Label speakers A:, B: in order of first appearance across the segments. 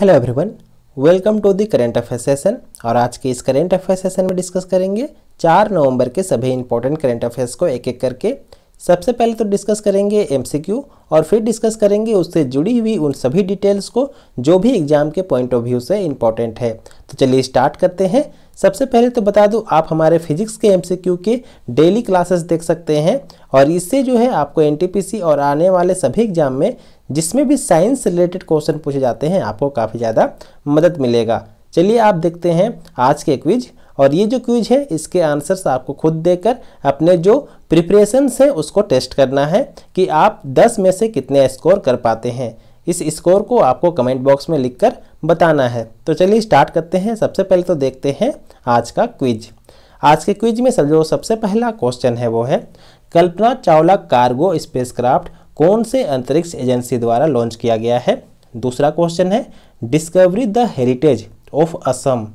A: hello everyone welcome to the current affair session और आज के इस करेंट अफेयर सेशन में डिस्कस करेंगे चार नवंबर के सभी इंपॉर्टेंट करेंट अफेयर्स को एक एक करके सबसे पहले तो डिस्कस करेंगे एमसीक्यू और फिर डिस्कस करेंगे उससे जुड़ी हुई उन सभी डिटेल्स को जो भी एग्जाम के पॉइंट ऑफ व्यू से इंपॉर्टेंट है तो चलिए स्टार्ट करते हैं सबसे पहले तो बता दूँ आप हमारे फिजिक्स के एमसीक्यू के डेली क्लासेस देख सकते हैं और इससे जो है आपको एनटीपीसी और आने वाले सभी एग्जाम में जिसमें भी साइंस रिलेटेड क्वेश्चन पूछे जाते हैं आपको काफ़ी ज़्यादा मदद मिलेगा चलिए आप देखते हैं आज के क्विज और ये जो क्विज है इसके आंसर्स आपको खुद देकर अपने जो प्रिपरेशंस हैं उसको टेस्ट करना है कि आप 10 में से कितने स्कोर कर पाते हैं इस स्कोर को आपको कमेंट बॉक्स में लिखकर बताना है तो चलिए स्टार्ट करते हैं सबसे पहले तो देखते हैं आज का क्विज आज के क्विज में सब जो सबसे पहला क्वेश्चन है वो है कल्पना चावला कार्गो स्पेसक्राफ्ट कौन से अंतरिक्ष एजेंसी द्वारा लॉन्च किया गया है दूसरा क्वेश्चन है discovery the heritage of Assam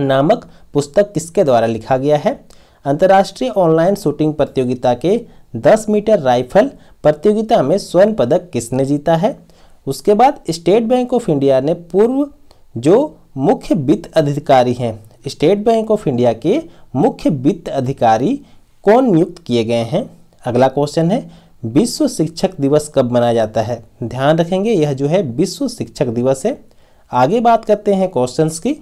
A: नामक पुस्तक किसके द्वारा लिखा गया है अंतर्राष्ट्रीय ऑनलाइन शूटिंग प्रतियोगिता के 10 मीटर राइफल प्रतियोगिता में स्वर्ण पदक किसने जीता है उसके बाद स्टेट बैंक ऑफ इंडिया ने पूर्व जो मुख्य वित्त अधिकारी हैं स्टेट बैंक ऑफ इंडिया के मुख्य वित्त अधिकारी कौन नियुक्त किए गए हैं अगला क्वेश्चन है विश्व शिक्षक दिवस कब मनाया जाता है ध्यान रखेंगे यह जो है विश्व शिक्षक दिवस है आगे बात करते हैं क्वेश्चंस की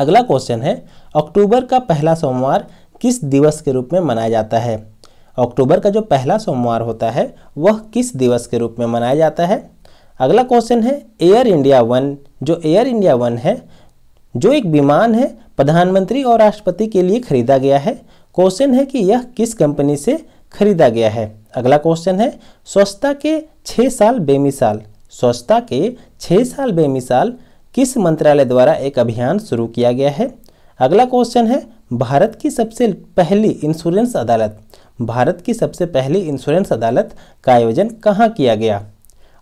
A: अगला क्वेश्चन है अक्टूबर का पहला सोमवार किस दिवस के रूप में मनाया जाता है अक्टूबर का जो पहला सोमवार होता है वह किस दिवस के रूप में मनाया जाता है अगला क्वेश्चन है एयर इंडिया वन जो एयर इंडिया वन है जो एक विमान है प्रधानमंत्री और राष्ट्रपति के लिए खरीदा गया है क्वेश्चन है कि यह किस कंपनी से खरीदा गया है अगला क्वेश्चन है स्वच्छता के छः साल बेमिसाल स्वच्छता के छः साल बेमिसाल किस मंत्रालय द्वारा एक अभियान शुरू किया गया है अगला क्वेश्चन है भारत की सबसे पहली इंश्योरेंस अदालत भारत की सबसे पहली इंश्योरेंस अदालत का आयोजन कहाँ किया गया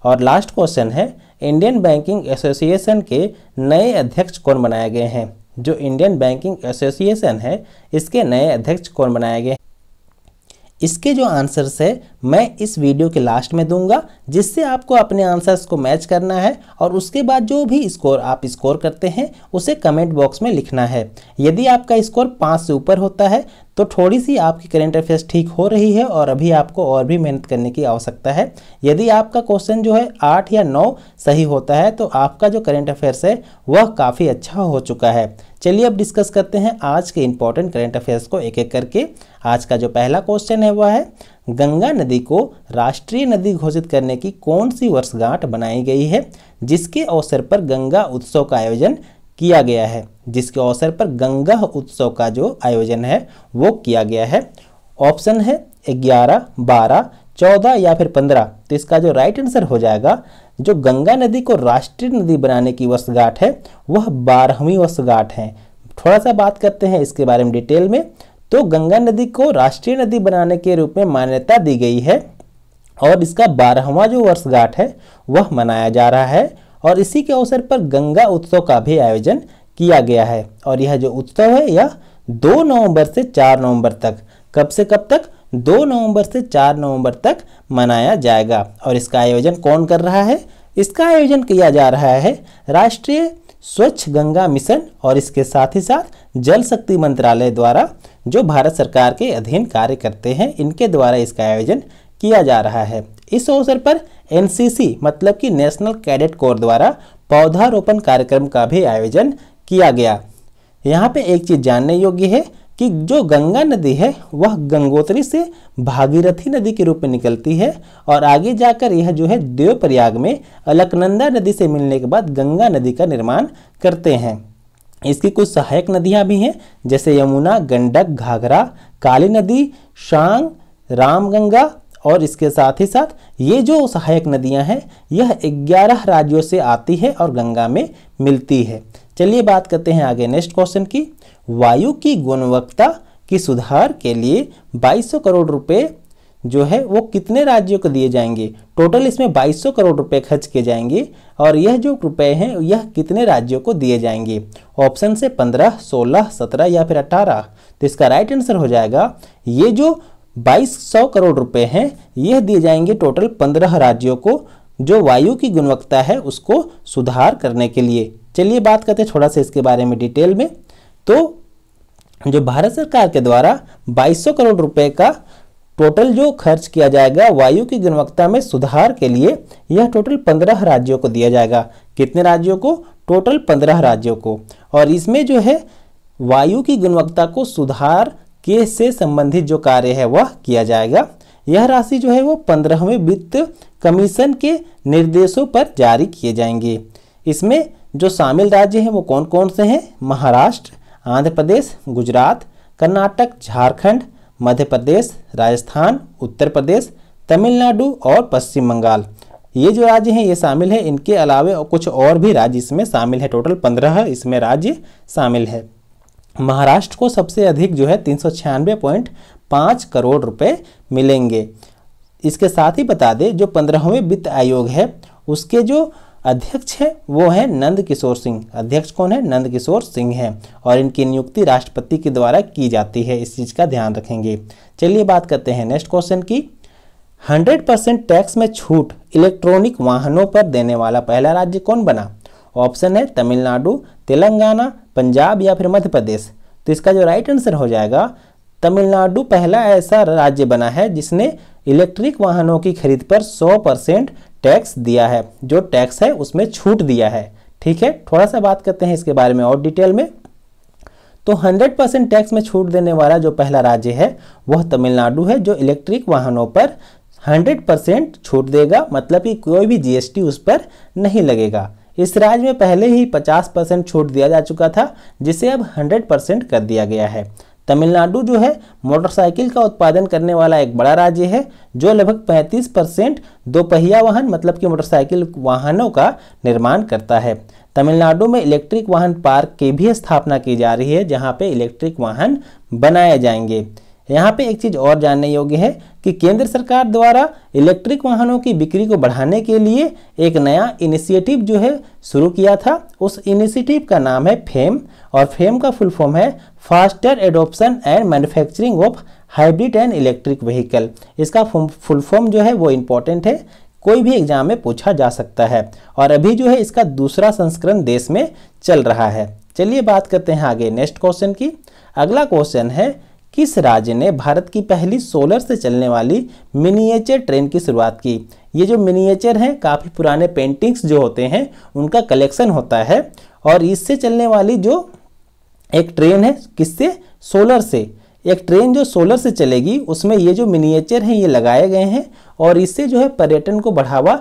A: और लास्ट क्वेश्चन है इंडियन बैंकिंग एसोसिएशन के नए अध्यक्ष कौन बनाए गए हैं जो इंडियन बैंकिंग एसोसिएशन है इसके नए अध्यक्ष कौन बनाए गए हैं इसके जो आंसर्स है मैं इस वीडियो के लास्ट में दूंगा जिससे आपको अपने आंसर्स को मैच करना है और उसके बाद जो भी स्कोर आप स्कोर करते हैं उसे कमेंट बॉक्स में लिखना है यदि आपका स्कोर पाँच से ऊपर होता है तो थोड़ी सी आपकी करेंट अफेयर्स ठीक हो रही है और अभी आपको और भी मेहनत करने की आवश्यकता है यदि आपका क्वेश्चन जो है आठ या नौ सही होता है तो आपका जो करेंट अफेयर्स है वह काफ़ी अच्छा हो चुका है चलिए अब डिस्कस करते हैं आज के इंपॉर्टेंट करेंट अफेयर्स को एक एक करके आज का जो पहला क्वेश्चन है वह है गंगा नदी को राष्ट्रीय नदी घोषित करने की कौन सी वर्षगांठ बनाई गई है जिसके अवसर पर गंगा उत्सव का आयोजन किया गया है जिसके अवसर पर गंगा उत्सव का जो आयोजन है वो किया गया है ऑप्शन है ग्यारह बारह चौदह या फिर पंद्रह तो इसका जो राइट आंसर हो जाएगा जो गंगा नदी को राष्ट्रीय नदी बनाने की वर्षगांठ है वह बारहवीं वर्षगांठ है थोड़ा सा बात करते हैं इसके बारे में डिटेल में तो गंगा नदी को राष्ट्रीय नदी बनाने के रूप में मान्यता दी गई है और इसका बारहवा जो वर्षगांठ है वह मनाया जा रहा है और इसी के अवसर पर गंगा उत्सव का भी आयोजन किया गया है और यह जो उत्सव है यह दो नवंबर से चार नवंबर तक कब से कब तक दो नवंबर से चार नवंबर तक मनाया जाएगा और इसका आयोजन कौन कर रहा है इसका आयोजन किया जा रहा है राष्ट्रीय स्वच्छ गंगा मिशन और इसके साथ ही साथ जल शक्ति मंत्रालय द्वारा जो भारत सरकार के अधीन कार्य करते हैं इनके द्वारा इसका आयोजन किया जा रहा है इस अवसर पर एनसीसी मतलब कि नेशनल कैडेट कोर द्वारा पौधारोपण कार्यक्रम का भी आयोजन किया गया यहाँ पे एक चीज़ जानने योग्य है कि जो गंगा नदी है वह गंगोत्री से भागीरथी नदी के रूप में निकलती है और आगे जाकर यह जो है देवप्रयाग में अलकनंदा नदी से मिलने के बाद गंगा नदी का निर्माण करते हैं इसकी कुछ सहायक नदियाँ भी हैं जैसे यमुना गंडक घाघरा काली नदी शांग रामगंगा और इसके साथ ही साथ ये जो सहायक नदियां हैं यह 11 राज्यों से आती है और गंगा में मिलती है चलिए बात करते हैं आगे नेक्स्ट क्वेश्चन की वायु की गुणवत्ता की सुधार के लिए 2200 करोड़ रुपए जो है वो कितने राज्यों को दिए जाएंगे टोटल इसमें 2200 करोड़ रुपए खर्च किए जाएंगे और यह जो रुपए हैं यह कितने राज्यों को दिए जाएंगे ऑप्शन से 15, 16, 17 या फिर 18 तो इसका राइट आंसर हो जाएगा ये जो बाईस सौ करोड़ रुपए हैं यह दिए जाएंगे टोटल पंद्रह राज्यों को जो वायु की गुणवत्ता है उसको सुधार करने के लिए चलिए बात करते हैं थोड़ा सा इसके बारे में डिटेल में तो जो भारत सरकार के द्वारा 2200 करोड़ रुपए का टोटल जो खर्च किया जाएगा वायु की गुणवत्ता में सुधार के लिए यह टोटल पंद्रह राज्यों को दिया जाएगा कितने राज्यों को टोटल पंद्रह राज्यों को और इसमें जो है वायु की गुणवत्ता को सुधार के से संबंधित जो कार्य है वह किया जाएगा यह राशि जो है वो पंद्रहवें वित्त कमीशन के निर्देशों पर जारी किए जाएंगे इसमें जो शामिल राज्य हैं वो कौन कौन से हैं महाराष्ट्र आंध्र प्रदेश गुजरात कर्नाटक झारखंड मध्य प्रदेश राजस्थान उत्तर प्रदेश तमिलनाडु और पश्चिम बंगाल ये जो राज्य हैं ये शामिल हैं इनके अलावा कुछ और भी राज्य इसमें शामिल है टोटल पंद्रह इसमें राज्य शामिल है महाराष्ट्र को सबसे अधिक जो है तीन करोड़ रुपए मिलेंगे इसके साथ ही बता दें जो पंद्रहवें वित्त आयोग है उसके जो अध्यक्ष हैं वो हैं नंद किशोर सिंह अध्यक्ष कौन है नंद किशोर सिंह हैं और इनकी नियुक्ति राष्ट्रपति के द्वारा की जाती है इस चीज़ का ध्यान रखेंगे चलिए बात करते हैं नेक्स्ट क्वेश्चन की 100 परसेंट टैक्स में छूट इलेक्ट्रॉनिक वाहनों पर देने वाला पहला राज्य कौन बना ऑप्शन है तमिलनाडु तेलंगाना पंजाब या फिर मध्य प्रदेश तो इसका जो राइट आंसर हो जाएगा तमिलनाडु पहला ऐसा राज्य बना है जिसने इलेक्ट्रिक वाहनों की खरीद पर 100 परसेंट टैक्स दिया है जो टैक्स है उसमें छूट दिया है ठीक है थोड़ा सा बात करते हैं इसके बारे में और डिटेल में तो 100 परसेंट टैक्स में छूट देने वाला जो पहला राज्य है वह तमिलनाडु है जो इलेक्ट्रिक वाहनों पर 100 परसेंट छूट देगा मतलब कि कोई भी जीएसटी उस पर नहीं लगेगा इस राज्य में पहले ही 50 परसेंट छूट दिया जा चुका था जिसे अब 100 परसेंट कर दिया गया है तमिलनाडु जो है मोटरसाइकिल का उत्पादन करने वाला एक बड़ा राज्य है जो लगभग 35 परसेंट दोपहिया वाहन मतलब कि मोटरसाइकिल वाहनों का निर्माण करता है तमिलनाडु में इलेक्ट्रिक वाहन पार्क की भी स्थापना की जा रही है जहाँ पर इलेक्ट्रिक वाहन बनाए जाएंगे यहाँ पे एक चीज़ और जानने योग्य है कि केंद्र सरकार द्वारा इलेक्ट्रिक वाहनों की बिक्री को बढ़ाने के लिए एक नया इनिशिएटिव जो है शुरू किया था उस इनिशिएटिव का नाम है फेम और फेम का फुल फॉर्म है faster adoption and manufacturing of hybrid and electric vehicle इसका फुल फॉर्म जो है वो इम्पॉर्टेंट है कोई भी एग्जाम में पूछा जा सकता है और अभी जो है इसका दूसरा संस्करण देश में चल रहा है चलिए बात करते हैं आगे नेक्स्ट क्वेश्चन की अगला क्वेश्चन है किस राज्य ने भारत की पहली सोलर से चलने वाली मिनिएचर ट्रेन की शुरुआत की ये जो मिनिएचर हैं काफ़ी पुराने पेंटिंग्स जो होते हैं उनका कलेक्शन होता है और इससे चलने वाली जो एक ट्रेन है किससे सोलर से एक ट्रेन जो सोलर से चलेगी उसमें ये जो मिनिएचर हैं ये लगाए गए हैं और इससे जो है पर्यटन को बढ़ावा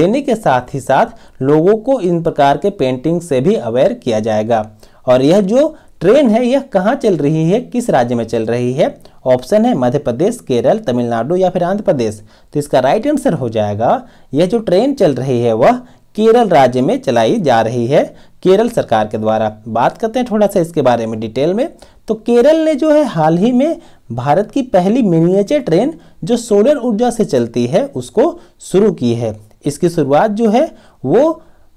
A: देने के साथ ही साथ लोगों को इन प्रकार के पेंटिंग से भी अवेयर किया जाएगा और यह जो ट्रेन है यह कहाँ चल रही है किस राज्य में चल रही है ऑप्शन है मध्य प्रदेश केरल तमिलनाडु या फिर आंध्र प्रदेश तो इसका राइट आंसर हो जाएगा यह जो ट्रेन चल रही है वह केरल राज्य में चलाई जा रही है केरल सरकार के द्वारा बात करते हैं थोड़ा सा इसके बारे में डिटेल में तो केरल ने जो है हाल ही में भारत की पहली मिनिएचर ट्रेन जो सोलर ऊर्जा से चलती है उसको शुरू की है इसकी शुरुआत जो है वो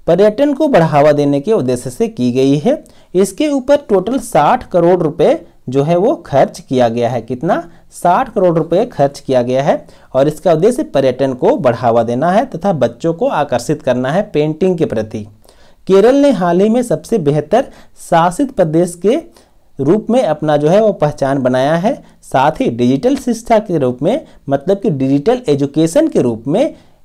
A: पर्यटन को बढ़ावा देने के उद्देश्य से की गई है इसके ऊपर टोटल 60 करोड़ रुपए जो है वो खर्च किया गया है कितना 60 करोड़ रुपए खर्च किया गया है और इसका उद्देश्य पर्यटन को बढ़ावा देना है तथा बच्चों को आकर्षित करना है पेंटिंग के प्रति केरल ने हाल ही में सबसे बेहतर शासित प्रदेश के रूप में अपना जो है वो पहचान बनाया है साथ ही डिजिटल शिक्षा के रूप में मतलब कि डिजिटल एजुकेशन के रूप में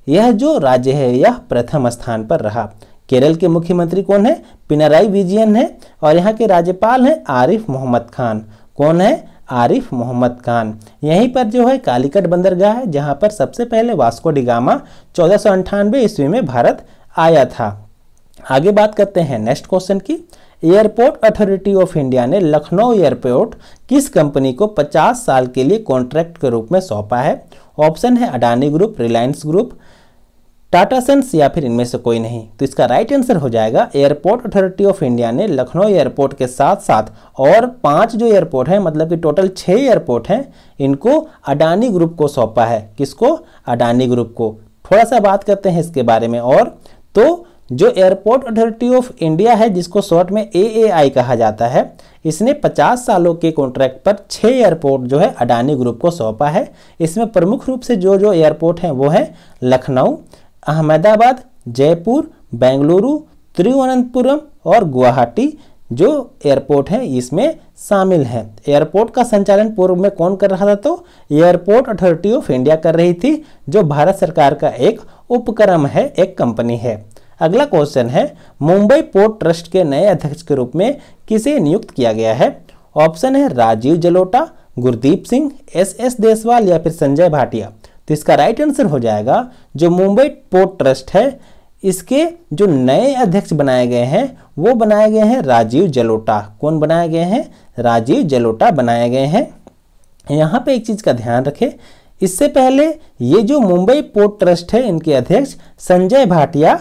A: यह जो राज्य है यह प्रथम स्थान पर रहा केरल के मुख्यमंत्री कौन है पिनाराई विजयन है और यहाँ के राज्यपाल हैं आरिफ मोहम्मद खान कौन है आरिफ मोहम्मद खान यहीं पर जो है कालीकट बंदरगाह है जहाँ पर सबसे पहले वास्को डिगामा चौदह ईस्वी में भारत आया था आगे बात करते हैं नेक्स्ट क्वेश्चन की एयरपोर्ट अथॉरिटी ऑफ इंडिया ने लखनऊ एयरपोर्ट किस कंपनी को 50 साल के लिए कॉन्ट्रैक्ट के रूप में सौंपा है ऑप्शन है Adani group Reliance group Tata Sons या फिर इनमें से कोई नहीं तो इसका राइट आंसर हो जाएगा एयरपोर्ट अथॉरिटी ऑफ इंडिया ने लखनऊ एयरपोर्ट के साथ साथ और पांच जो एयरपोर्ट हैं मतलब कि टोटल छः एयरपोर्ट हैं इनको अडानी ग्रुप को सौंपा है किसको अडानी ग्रुप को थोड़ा सा बात करते हैं इसके बारे में और तो जो एयरपोर्ट अथॉरिटी ऑफ इंडिया है जिसको शॉर्ट में ए कहा जाता है इसने 50 सालों के कॉन्ट्रैक्ट पर छः एयरपोर्ट जो है अडानी ग्रुप को सौंपा है इसमें प्रमुख रूप से जो जो एयरपोर्ट हैं वो हैं लखनऊ अहमदाबाद जयपुर बेंगलुरु तिरुवनंतपुरम और गुवाहाटी जो एयरपोर्ट है इसमें शामिल है एयरपोर्ट का संचालन पूर्व में कौन कर रहा था तो एयरपोर्ट अथॉरिटी ऑफ इंडिया कर रही थी जो भारत सरकार का एक उपक्रम है एक कंपनी है अगला क्वेश्चन है मुंबई पोर्ट ट्रस्ट के नए अध्यक्ष के रूप में किसे नियुक्त किया गया है ऑप्शन है राजीव जलोटा गुरदीप सिंह एस एस देसवाल या फिर संजय भाटिया तो इसका राइट आंसर हो जाएगा जो मुंबई पोर्ट ट्रस्ट है इसके जो नए अध्यक्ष बनाए गए हैं वो बनाए गए हैं राजीव जलोटा कौन बनाए गए हैं राजीव जलोटा बनाए गए हैं यहाँ पे एक चीज़ का ध्यान रखें इससे पहले ये जो मुंबई पोर्ट ट्रस्ट है इनके अध्यक्ष संजय भाटिया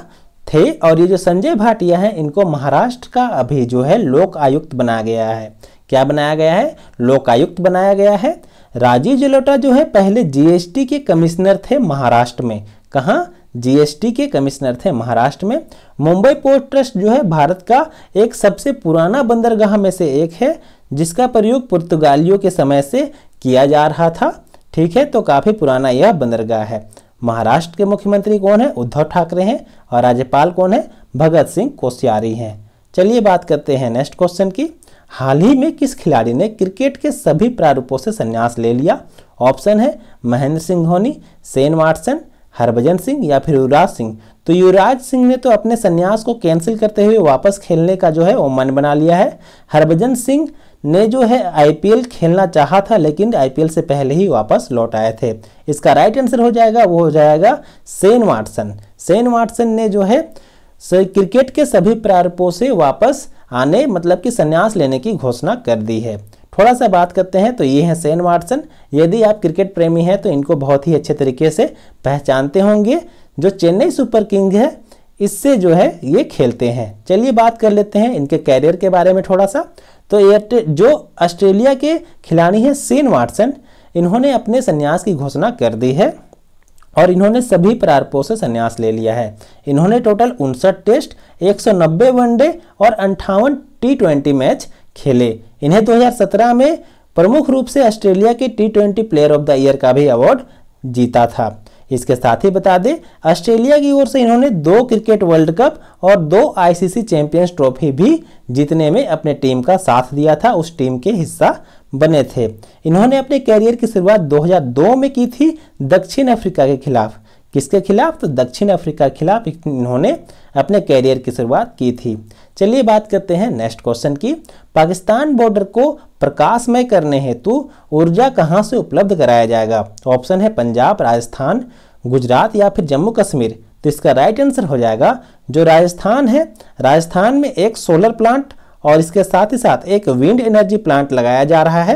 A: थे और ये जो संजय भाटिया हैं इनको महाराष्ट्र का अभी जो है लोक आयुक्त बनाया गया है क्या बनाया गया है लोक आयुक्त बनाया गया है राजीव जलोटा जो है पहले जीएसटी के कमिश्नर थे महाराष्ट्र में कहाँ जीएसटी के कमिश्नर थे महाराष्ट्र में मुंबई पोर्ट ट्रस्ट जो है भारत का एक सबसे पुराना बंदरगाह में से एक है जिसका प्रयोग पुर्तगालियों के समय से किया जा रहा था ठीक है तो काफ़ी पुराना यह बंदरगाह है महाराष्ट्र के मुख्यमंत्री कौन है उद्धव ठाकरे हैं और राज्यपाल कौन है भगत सिंह कोश्यारी हैं चलिए बात करते हैं नेक्स्ट क्वेश्चन की हाल ही में किस खिलाड़ी ने क्रिकेट के सभी प्रारूपों से संन्यास ले लिया ऑप्शन है महेंद्र सिंह धोनी सेन वाटसन हरभजन सिंह या फिर युवराज सिंह तो युवराज सिंह ने तो अपने संन्यास को कैंसिल करते हुए वापस खेलने का जो है वो मन बना लिया है हरभजन सिंह ने जो है आईपीएल खेलना चाहा था लेकिन आईपीएल से पहले ही वापस लौट आए थे इसका राइट आंसर हो जाएगा वो हो जाएगा सेन वाटसन सेन वाटसन ने जो है क्रिकेट के सभी प्रारूपों से वापस आने मतलब कि संन्यास लेने की घोषणा कर दी है थोड़ा सा बात करते हैं तो ये हैं सेन वाटसन यदि आप क्रिकेट प्रेमी हैं तो इनको बहुत ही अच्छे तरीके से पहचानते होंगे जो चेन्नई सुपर किंग है इससे जो है ये खेलते हैं चलिए बात कर लेते हैं इनके कैरियर के बारे में थोड़ा सा तो एयरटे जो ऑस्ट्रेलिया के खिलाड़ी हैं सेन वाटसन इन्होंने अपने संन्यास की घोषणा कर दी है और इन्होंने सभी प्रारूपों से संन्यास ले लिया है इन्होंने टोटल उनसठ टेस्ट एक वनडे और अंठावन टी मैच खेले इन्हें 2017 में प्रमुख रूप से ऑस्ट्रेलिया के T twenty player of the year का भी अवार्ड जीता था इसके साथ ही बता दें ऑस्ट्रेलिया की ओर से इन्होंने दो क्रिकेट वर्ल्ड कप और दो आईसीसी चैंपियंस ट्रॉफी भी जीतने में अपने टीम का साथ दिया था उस टीम के हिस्सा बने थे इन्होंने अपने कैरियर की शुरुआत 2002 में की थी दक्षिण अफ्रीका के खिलाफ किसके खिलाफ तो दक्षिण अफ्रीका के खिलाफ इन्होंने अपने कैरियर की शुरुआत की थी चलिए बात करते हैं नेक्स्ट क्वेश्चन की पाकिस्तान बॉर्डर को प्रकाशमय करने हेतु ऊर्जा कहाँ से उपलब्ध कराया जाएगा ऑप्शन है पंजाब राजस्थान गुजरात या फिर जम्मू कश्मीर तो इसका राइट आंसर हो जाएगा जो राजस्थान है राजस्थान में एक सोलर प्लांट और इसके साथ ही साथ एक विंड एनर्जी प्लांट लगाया जा रहा है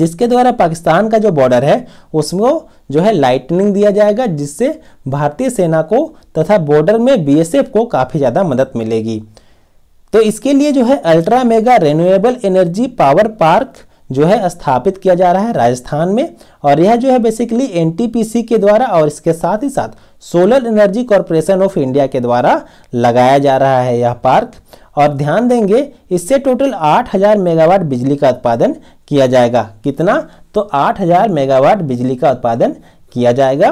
A: जिसके द्वारा पाकिस्तान का जो बॉर्डर है उसको जो है लाइटनिंग दिया जाएगा जिससे भारतीय सेना को तथा बॉर्डर में बीएसएफ को काफ़ी ज़्यादा मदद मिलेगी तो इसके लिए जो है ultra mega renewable energy power park जो है स्थापित किया जा रहा है राजस्थान में और यह जो है बेसिकली एनटीपीसी के द्वारा और इसके साथ ही साथ solar energy corporation of India के द्वारा लगाया जा रहा है यह पार्क और ध्यान देंगे इससे टोटल 8000 मेगावाट बिजली का उत्पादन किया जाएगा कितना तो 8000 मेगावाट बिजली का उत्पादन किया जाएगा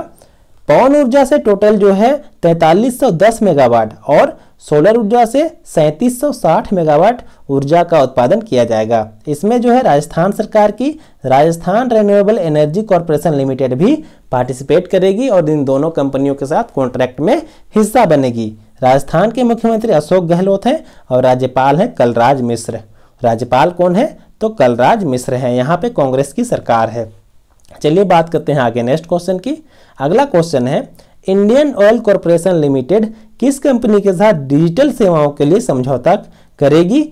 A: पवन ऊर्जा से टोटल जो है 4310 मेगावाट और सोलर ऊर्जा से 3760 मेगावाट ऊर्जा का उत्पादन किया जाएगा इसमें जो है राजस्थान सरकार की Rajasthan renewable energy corporation limited भी पार्टिसिपेट करेगी और इन दोनों कंपनियों के साथ कॉन्ट्रैक्ट में हिस्सा बनेगी राजस्थान के मुख्यमंत्री अशोक गहलोत हैं और राज्यपाल हैं कलराज मिश्र राज्यपाल कौन है तो कलराज मिश्र हैं यहाँ पे कांग्रेस की सरकार है चलिए बात करते हैं आगे नेक्स्ट क्वेश्चन की अगला क्वेश्चन है इंडियन ऑयल कॉरपोरेशन लिमिटेड किस कंपनी के साथ डिजिटल सेवाओं के लिए समझौता करेगी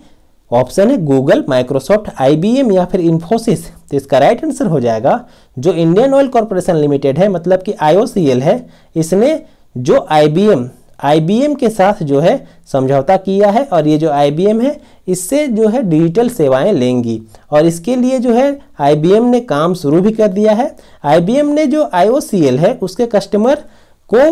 A: ऑप्शन है गूगल माइक्रोसॉफ्ट आईबीएम या फिर इन्फोसिस तो इसका राइट आंसर हो जाएगा जो इंडियन ऑयल कॉरपोरेशन लिमिटेड है मतलब कि आईओसीएल है इसने जो आईबीएम आई के साथ जो है समझौता किया है और ये जो आई है इससे जो है डिजिटल सेवाएं लेंगी और इसके लिए जो है आई ने काम शुरू भी कर दिया है आई ने जो आई है उसके कस्टमर को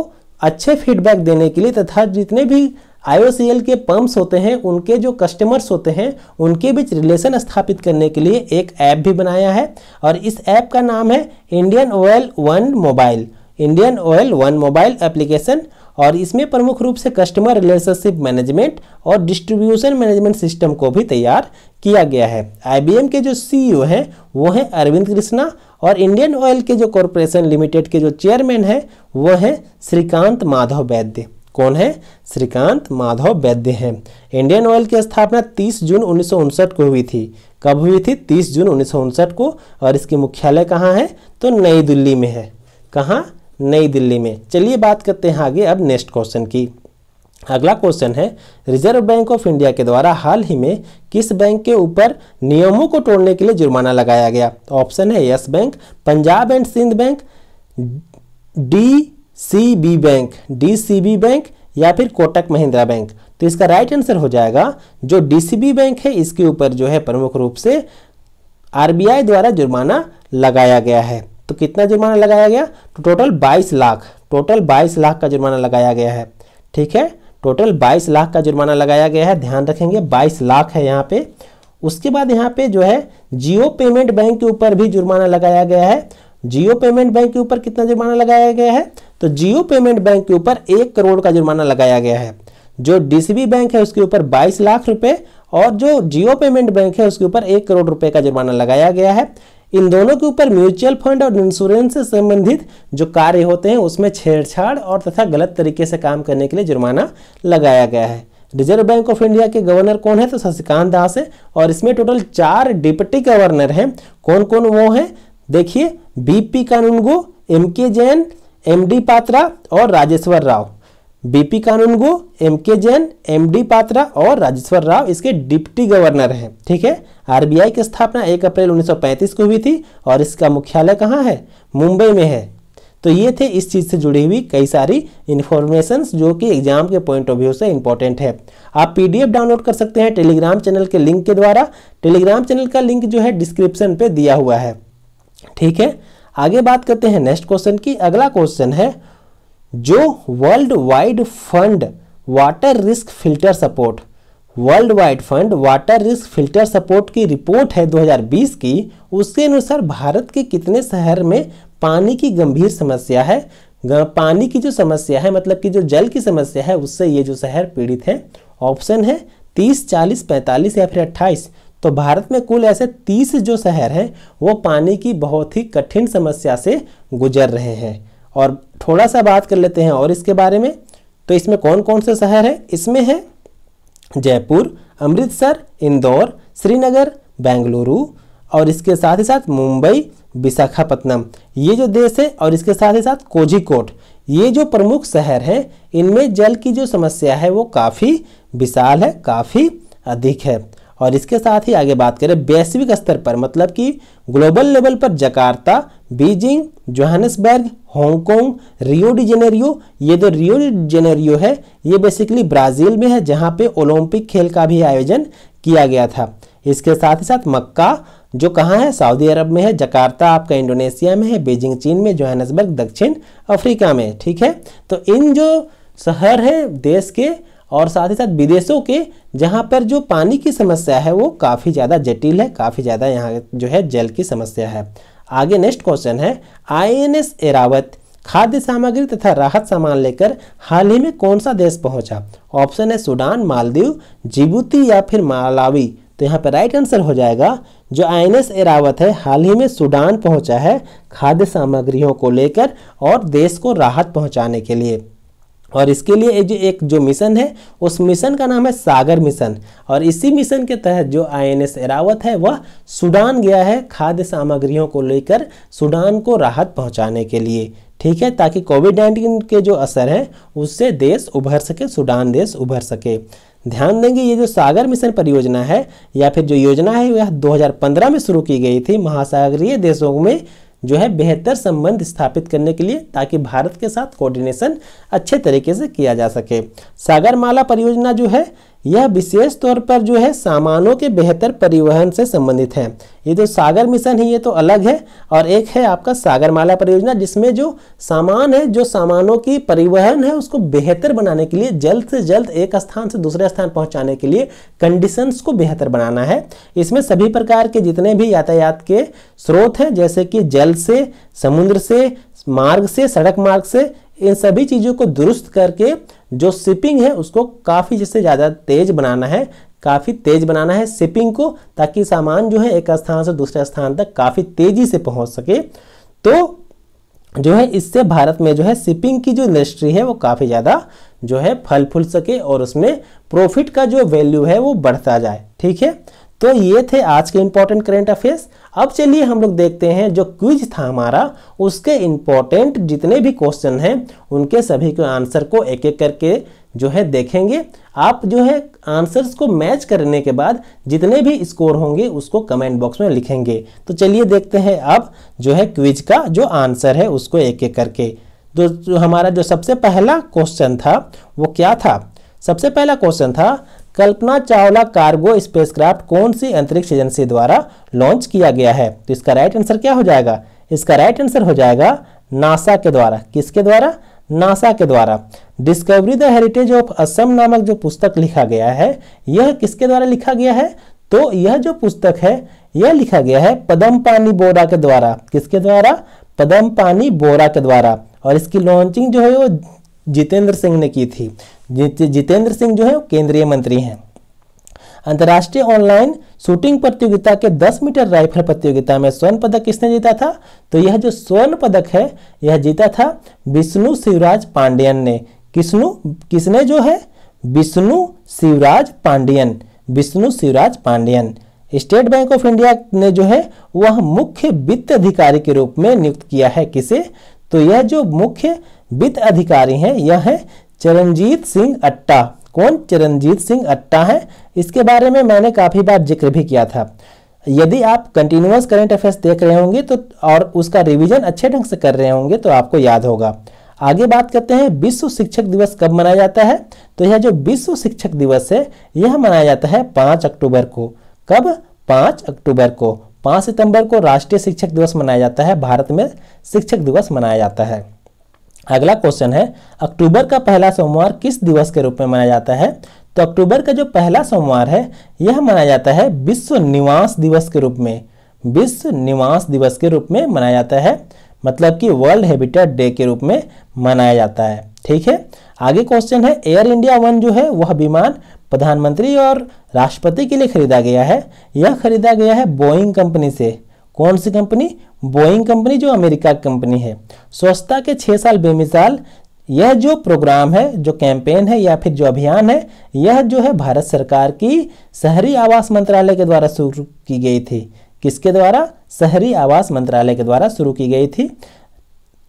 A: अच्छे फीडबैक देने के लिए तथा जितने भी आई के पम्प्स होते हैं उनके जो कस्टमर्स होते हैं उनके बीच रिलेशन स्थापित करने के लिए एक ऐप भी बनाया है और इस ऐप का नाम है Indian oil one mobile Indian oil one mobile application और इसमें प्रमुख रूप से कस्टमर रिलेशनशिप मैनेजमेंट और डिस्ट्रीब्यूशन मैनेजमेंट सिस्टम को भी तैयार किया गया है आईबीएम के जो सीईओ e हैं वो हैं अरविंद कृष्णा और इंडियन ऑयल के जो कॉरपोरेशन लिमिटेड के जो चेयरमैन हैं वो हैं श्रीकांत माधव वैद्य कौन है श्रीकांत माधव वैद्य हैं इंडियन ऑयल की स्थापना 30 जून उन्नीस को हुई थी कब हुई थी 30 जून उन्नीस को और इसके मुख्यालय कहाँ है तो नई दिल्ली में है कहाँ नई दिल्ली में चलिए बात करते हैं आगे अब नेक्स्ट क्वेश्चन की अगला क्वेश्चन है रिजर्व बैंक ऑफ इंडिया के द्वारा हाल ही में किस बैंक के ऊपर नियमों को तोड़ने के लिए जुर्माना लगाया गया ऑप्शन है Yes bank Punjab and Sind bank D C B bank D C B bank या फिर कोटक महिंद्रा बैंक तो इसका राइट आंसर हो जाएगा जो डीसीबी बैंक है इसके ऊपर जो है प्रमुख रूप से आरबीआई द्वारा जुर्माना लगाया गया है तो कितना जुर्माना लगाया गया तो टोटल बाईस लाख टोटल बाईस लाख का जुर्माना लगाया गया है ठीक है टोटल बाईस लाख का जुर्माना लगाया गया है ध्यान रखेंगे बाईस लाख है यहाँ पे उसके बाद यहाँ पे जो है जियो पेमेंट बैंक के ऊपर भी जुर्माना लगाया गया है जियो पेमेंट बैंक के ऊपर कितना जुर्माना लगाया गया है तो जियो पेमेंट बैंक के ऊपर एक करोड़ का जुर्माना लगाया गया है जो डीसीबी बैंक है उसके ऊपर बाईस लाख रुपए और जो जियो पेमेंट बैंक है उसके ऊपर एक करोड़ रुपए का जुर्माना लगाया गया है इन दोनों के ऊपर म्यूचुअल फंड और इंश्योरेंस से संबंधित जो कार्य होते हैं उसमें छेड़छाड़ और तथा गलत तरीके से काम करने के लिए जुर्माना लगाया गया है रिजर्व बैंक ऑफ इंडिया के गवर्नर कौन है तो शशिकांत दास है और इसमें टोटल चार डिप्टी गवर्नर हैं कौन कौन वो हैं देखिए BP Kanungo M K Jain M D Patra और Rajeshwar Rao B P Kanungo M K Jain M D Patra और राजेश्वर राव इसके डिप्टी गवर्नर हैं ठीक है आरबीआई की स्थापना 1 अप्रैल 1935 को हुई थी और इसका मुख्यालय कहाँ है मुंबई में है तो ये थे इस चीज़ से जुड़ी हुई कई सारी इन्फॉर्मेशन जो कि एग्जाम के पॉइंट ऑफ व्यू से इंपॉर्टेंट है आप पीडीएफ डाउनलोड कर सकते हैं टेलीग्राम चैनल के लिंक के द्वारा टेलीग्राम चैनल का लिंक जो है डिस्क्रिप्शन पे दिया हुआ है ठीक है आगे बात करते हैं नेक्स्ट क्वेश्चन की अगला क्वेश्चन है जो world wide fund water risk filter support world wide fund water risk filter support की रिपोर्ट है 2020 की उसके अनुसार भारत के कितने शहर में पानी की गंभीर समस्या है पानी की जो समस्या है मतलब कि जो जल की समस्या है उससे ये जो शहर पीड़ित हैं ऑप्शन है तीस चालीस पैंतालीस या फिर अट्ठाईस तो भारत में कुल ऐसे तीस जो शहर हैं वो पानी की बहुत ही कठिन समस्या से गुजर रहे हैं और थोड़ा सा बात कर लेते हैं और इसके बारे में तो इसमें कौन कौन से शहर हैं इसमें है जयपुर अमृतसर इंदौर श्रीनगर बेंगलुरु और इसके साथ ही साथ मुंबई विशाखापट्टनम ये जो देश है और इसके साथ ही साथ कोझिकोट ये जो प्रमुख शहर हैं इनमें जल की जो समस्या है वो काफ़ी विशाल है काफ़ी अधिक है और इसके साथ ही आगे बात करें वैश्विक स्तर पर मतलब कि ग्लोबल लेवल पर Jakarta Beijing Johannesburg Hong Kong Rio de Janeiro ये जो रियो डी जेनेरियो है ये बेसिकली ब्राज़ील में है जहाँ पे ओलंपिक खेल का भी आयोजन किया गया था इसके साथ ही साथ मक्का जो कहाँ है सऊदी अरब में है जकार्ता आपका इंडोनेशिया में है बीजिंग चीन में जोहानसबर्ग दक्षिण अफ्रीका में ठीक है तो इन जो शहर हैं देश के और साथ ही साथ विदेशों के जहाँ पर जो पानी की समस्या है वो काफ़ी ज़्यादा जटिल है काफ़ी ज़्यादा यहाँ जो है जल की समस्या है आगे नेक्स्ट क्वेश्चन है आईएनएस एरावत खाद्य सामग्री तथा राहत सामान लेकर हाल ही में कौन सा देश पहुंचा ऑप्शन है सूडान मालदीव जिबूती या फिर मालावी तो यहाँ पर राइट आंसर हो जाएगा जो आईएनएस एरावत है हाल ही में सूडान पहुंचा है खाद्य सामग्रियों को लेकर और देश को राहत पहुंचाने के लिए और इसके लिए जो एक जो मिशन है उस मिशन का नाम है सागर मिशन और इसी मिशन के तहत जो आईएनएस एरावत है वह सूडान गया है खाद्य सामग्रियों को लेकर सूडान को राहत पहुंचाने के लिए ठीक है ताकि कोविड नाइन्टीन के जो असर हैं उससे देश उभर सके सूडान देश उभर सके ध्यान देंगे ये जो सागर मिशन परियोजना है या फिर जो योजना है वह दो में शुरू की गई थी महासागरीय देशों में जो है बेहतर संबंध स्थापित करने के लिए ताकि भारत के साथ कोऑर्डिनेशन अच्छे तरीके से किया जा सके सागरमाला परियोजना जो है यह विशेष तौर पर जो है सामानों के बेहतर परिवहन से संबंधित है ये जो सागर मिशन है ये तो अलग है और एक है आपका सागरमाला परियोजना जिसमें जो सामान है जो सामानों की परिवहन है उसको बेहतर बनाने के लिए जल्द से जल्द एक स्थान से दूसरे स्थान पहुंचाने के लिए कंडीशंस को बेहतर बनाना है इसमें सभी प्रकार के जितने भी यातायात के स्रोत हैं जैसे कि जल से समुद्र से मार्ग से सड़क मार्ग से इन सभी चीज़ों को दुरुस्त करके जो शिपिंग है उसको काफ़ी जैसे ज़्यादा तेज़ बनाना है काफ़ी तेज़ बनाना है शिपिंग को ताकि सामान जो है एक स्थान से दूसरे स्थान तक काफ़ी तेज़ी से पहुंच सके तो जो है इससे भारत में जो है शिपिंग की जो इंडस्ट्री है वो काफ़ी ज़्यादा जो है फल फूल सके और उसमें प्रॉफिट का जो वैल्यू है वो बढ़ता जाए ठीक है तो ये थे आज के इम्पोर्टेंट करेंट अफेयर्स अब चलिए हम लोग देखते हैं जो क्विज था हमारा उसके इम्पोर्टेंट जितने भी क्वेश्चन हैं उनके सभी के आंसर को एक एक करके जो है देखेंगे आप जो है आंसर्स को मैच करने के बाद जितने भी स्कोर होंगे उसको कमेंट बॉक्स में लिखेंगे तो चलिए देखते हैं अब जो है क्विज का जो आंसर है उसको एक एक करके तो जो हमारा जो सबसे पहला क्वेश्चन था वो क्या था सबसे पहला क्वेश्चन था कल्पना चावला कार्गो स्पेसक्राफ्ट कौन सी अंतरिक्ष एजेंसी द्वारा लॉन्च किया गया है तो इसका राइट आंसर क्या हो जाएगा इसका राइट आंसर हो जाएगा नासा के द्वारा किसके द्वारा नासा के द्वारा discovery the heritage of Assam नामक जो पुस्तक लिखा गया है यह किसके द्वारा लिखा गया है तो यह जो पुस्तक है यह लिखा गया है पदम पानी बोरा के द्वारा किसके द्वारा पदम पानी बोरा के द्वारा और इसकी लॉन्चिंग जो है वो जितेंद्र सिंह ने की थी जितेंद्र सिंह जो है केंद्रीय मंत्री हैं अंतर्राष्ट्रीय ऑनलाइन शूटिंग प्रतियोगिता के 10 मीटर राइफल प्रतियोगिता में स्वर्ण पदक किसने जीता था तो यह जो स्वर्ण पदक है यह जीता था विष्णु शिवराज पांडियन ने किसनु किसने जो है Vishnu Shivraj Pandian Vishnu Shivraj Pandian state bank of India ने जो है वह मुख्य वित्त अधिकारी के रूप में नियुक्त किया है किसे तो यह जो मुख्य वित्त अधिकारी हैं यह है चरणजीत सिंह अट्टा कौन चरणजीत सिंह अट्टा हैं इसके बारे में मैंने काफ़ी बार जिक्र भी किया था यदि आप कंटिन्यूस करेंट अफेयर्स देख रहे होंगे तो और उसका रिवीजन अच्छे ढंग से कर रहे होंगे तो आपको याद होगा आगे बात करते हैं विश्व शिक्षक दिवस कब मनाया जाता है तो यह जो विश्व शिक्षक दिवस है यह मनाया जाता है पाँच अक्टूबर को कब पाँच अक्टूबर को पाँच सितंबर को राष्ट्रीय शिक्षक दिवस मनाया जाता है भारत में शिक्षक दिवस मनाया जाता है अगला क्वेश्चन है अक्टूबर का पहला सोमवार किस दिवस के रूप में मनाया जाता है तो अक्टूबर का जो पहला सोमवार है यह मनाया जाता है विश्व निवास दिवस के रूप में विश्व निवास दिवस के रूप में मनाया जाता है मतलब कि वर्ल्ड हैबिटेट डे के रूप में मनाया जाता है ठीक है आगे क्वेश्चन है एयर इंडिया वन जो है वह विमान प्रधानमंत्री और राष्ट्रपति के लिए खरीदा गया है यह खरीदा गया है बोइंग कंपनी से कौन सी कंपनी बोइंग कंपनी जो अमेरिका की कंपनी है स्वच्छता के छः साल बेमिसाल यह जो प्रोग्राम है जो कैंपेन है या फिर जो अभियान है यह जो है भारत सरकार की शहरी आवास मंत्रालय के द्वारा शुरू की गई थी किसके द्वारा शहरी आवास मंत्रालय के द्वारा शुरू की गई थी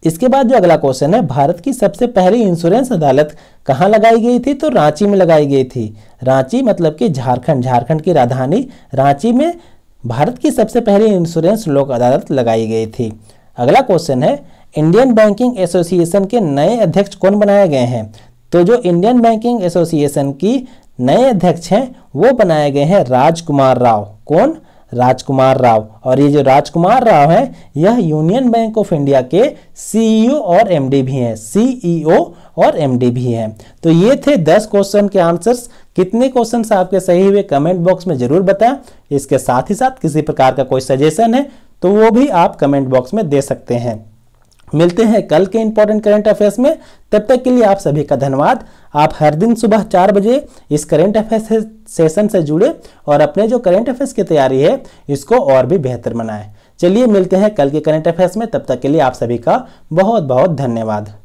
A: इसके बाद जो अगला क्वेश्चन है भारत की सबसे पहली इंश्योरेंस अदालत कहाँ लगाई गई थी तो रांची में लगाई गई थी रांची मतलब कि झारखंड झारखंड की राजधानी रांची में भारत की सबसे पहली इंश्योरेंस लोक अदालत लगाई गई थी अगला क्वेश्चन है इंडियन बैंकिंग एसोसिएशन के नए अध्यक्ष कौन बनाए गए हैं तो जो इंडियन बैंकिंग एसोसिएशन की नए अध्यक्ष हैं वो बनाए गए हैं राजकुमार राव कौन राजकुमार राव और ये जो राजकुमार राव है यह यूनियन बैंक ऑफ इंडिया के सीईओ e और एमडी भी हैं सीईओ e और एमडी भी हैं तो ये थे दस क्वेश्चन के आंसर्स कितने क्वेश्चन आपके सही हुए कमेंट बॉक्स में जरूर बताएं इसके साथ ही साथ किसी प्रकार का कोई सजेशन है तो वो भी आप कमेंट बॉक्स में दे सकते हैं मिलते हैं कल के इंपॉर्टेंट करंट अफेयर्स में तब तक के लिए आप सभी का धन्यवाद आप हर दिन सुबह चार बजे इस करंट अफेयर्स सेशन से जुड़े और अपने जो करंट अफेयर्स की तैयारी है इसको और भी बेहतर बनाएं चलिए मिलते हैं कल के करंट अफेयर्स में तब तक के लिए आप सभी का बहुत बहुत धन्यवाद